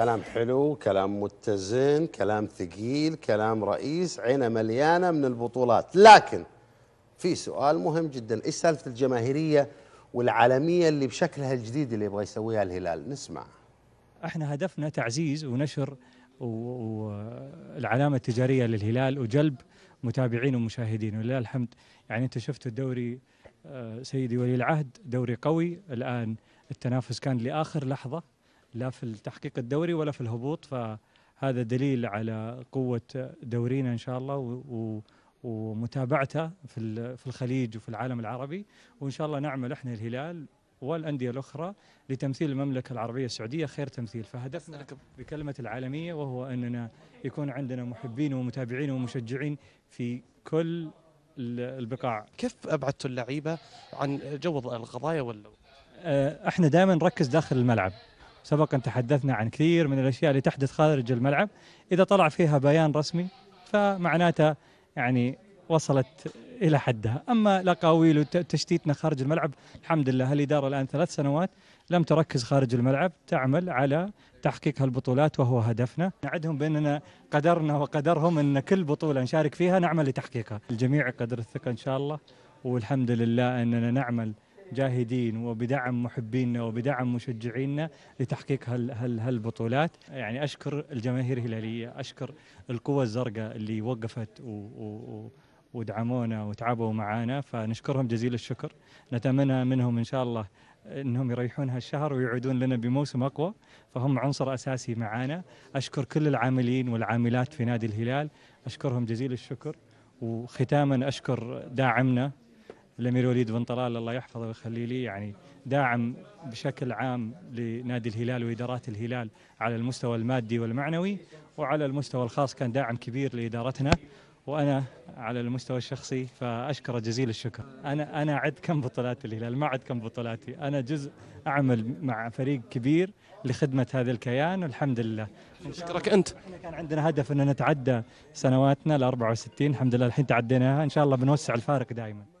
كلام حلو كلام متزن كلام ثقيل كلام رئيس عينه مليانة من البطولات لكن في سؤال مهم جدا إيش سالفة الجماهيرية والعالمية اللي بشكلها الجديد اللي يبغى يسويها الهلال نسمع احنا هدفنا تعزيز ونشر والعلامة التجارية للهلال وجلب متابعين ومشاهدين ولله الحمد يعني أنت شفت الدوري آه، سيدي ولي العهد دوري قوي الآن التنافس كان لآخر لحظة لا في التحقيق الدوري ولا في الهبوط فهذا دليل على قوة دورينا إن شاء الله و ومتابعته في في الخليج وفي العالم العربي وان شاء الله نعمل احنا الهلال والانديه الاخرى لتمثيل المملكه العربيه السعوديه خير تمثيل فهدفنا بكلمه العالميه وهو اننا يكون عندنا محبين ومتابعين ومشجعين في كل البقاع كيف ابعدتوا اللعيبه عن جو القضايا ولا آه، احنا دائما نركز داخل الملعب سبق أن تحدثنا عن كثير من الأشياء اللي تحدث خارج الملعب إذا طلع فيها بيان رسمي فمعناته يعني وصلت إلى حدها أما الأقاويل وتشتيتنا خارج الملعب الحمد لله الإدارة الآن ثلاث سنوات لم تركز خارج الملعب تعمل على تحقيق هالبطولات وهو هدفنا نعدهم بأننا قدرنا وقدرهم أن كل بطولة نشارك فيها نعمل لتحقيقها الجميع قدر الثقة إن شاء الله والحمد لله أننا نعمل جاهدين وبدعم محبينا وبدعم مشجعينا لتحقيق هال هال هالبطولات يعني أشكر الجماهير الهلالية أشكر القوة الزرقاء اللي وقفت و, و ودعمونا وتعبوا معانا فنشكرهم جزيل الشكر نتمنى منهم إن شاء الله انهم يريحون هالشهر ويعودون لنا بموسم اقوى فهم عنصر اساسي معانا اشكر كل العاملين والعاملات في نادي الهلال اشكرهم جزيل الشكر وختاما اشكر داعمنا الامير وليد بن طلال الله يحفظه ويخلي لي يعني داعم بشكل عام لنادي الهلال وادارات الهلال على المستوى المادي والمعنوي وعلى المستوى الخاص كان داعم كبير لادارتنا وانا على المستوى الشخصي فاشكره جزيل الشكر انا انا عد كم بطولات الهلال ما عد كم بطولاتي انا جزء اعمل مع فريق كبير لخدمه هذا الكيان والحمد لله شكرك انت احنا كان عندنا هدف ان نتعدى سنواتنا ل 64 الحمد لله الحين تعديناها ان شاء الله بنوسع الفارق دائما